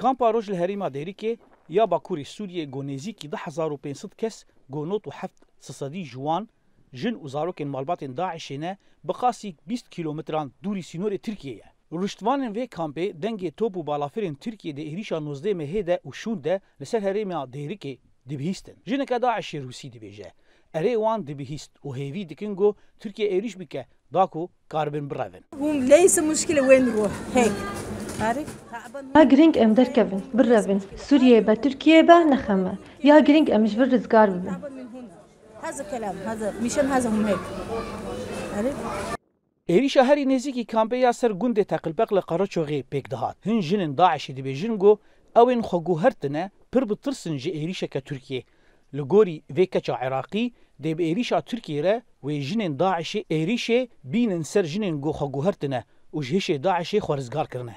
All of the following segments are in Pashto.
كامبا رجل الهريمة ديريكي يا باكوري سوريا جونيزي كي ده حزارو بينصد كس جونوت وحفت سصدي جوان جن وزاروكين مالباتين داعش هنا بقاسي 20 كيلومتران دوري سينور تركيا رشتوانن وی کامپه دنگ توپ و بالافرین ترکیه ده هریشا 19 مه ده و شون ده لسر هریمه دهریکه دبهیستن جنه که داعش روسی دبیجه اره وان دبهیست و هیوی دکنگو ترکیه ایریش بکه داکو کاربن براون هم لیس مشکل وین روح هیک یا گرنگ ئەم دەرکەبن بڕەبن سووریێ بە تورکیە بە نەخەمە یا گرنگ ئەمش بر ڕزگار ببن ێریشە هەری نێزیکی کامپیا سەر گوندێ تەقلبەق لە قەرەچۆغێ پێک دەهات هەن ژنن داعشی دەبێژن گۆ ئەوێن خۆگو هەرتنە پر بترسن ji e. êrişeke Tirkiye li gorî vê keça Iraqî dê bi êrişa Tirkiye re wê jinên daişê êrişê bînin ser jinên goxweguhertine û ji hişê daişê xwarizgar kirine.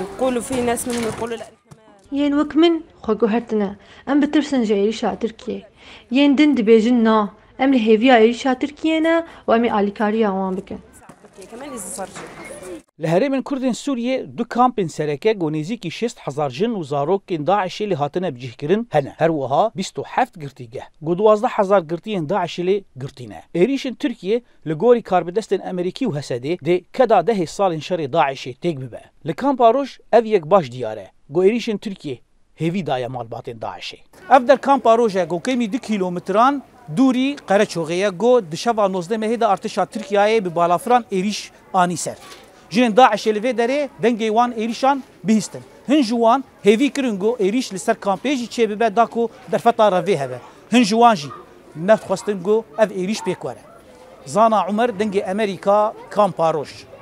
يقولوا في ناس منهم يقولوا لا ين وكمن خوكو هرتنا ام بترسن جاي ريشا تركيا ين دن دبيجن نا ام لهيفيا ريشا تركيا نا وامي اليكاريا وان بكن كمان ازي صار لە هەرێمن کوردن سووریێ دو کامپین سەرەکە گۆنیزیکی 6 هزار ژن و زارۆکین داعشی لە هاتنە بجیهکردن هەنە هەروەها 27 گرتیگە گودوازدە هزار گرتیان داعشی لێ گرتینە ئێریشن تورکیە لە گۆری کاربدەستن ئەمریکی و هەسەدێ دێ کەدا دەهێ ساڵین شەڕی داعشی تێک ببە لە کامپارۆژ ئەو یەک باش دیارە گۆێریشن تورکیە هێوی دایە مالباتێن داعشی ئەف دەر کامپارۆژە گۆکەمی دو کیلومتران دووری قەرە چۆغەیە گۆ دشەوا نۆزدە مەهێدا ئارتشا تورکایە بە بالافران ئێریش ئانی سەر. جنن داعش لوی دره دنگی وان ایریشان بهستن هنجوان هیوی کرنگو ایریش لسر کامپیجی چه ببه داکو در فتا روی هبه هنجوان جی نفت خواستنگو او ایریش بکوره زانا عمر دنگی امریکا کامپاروش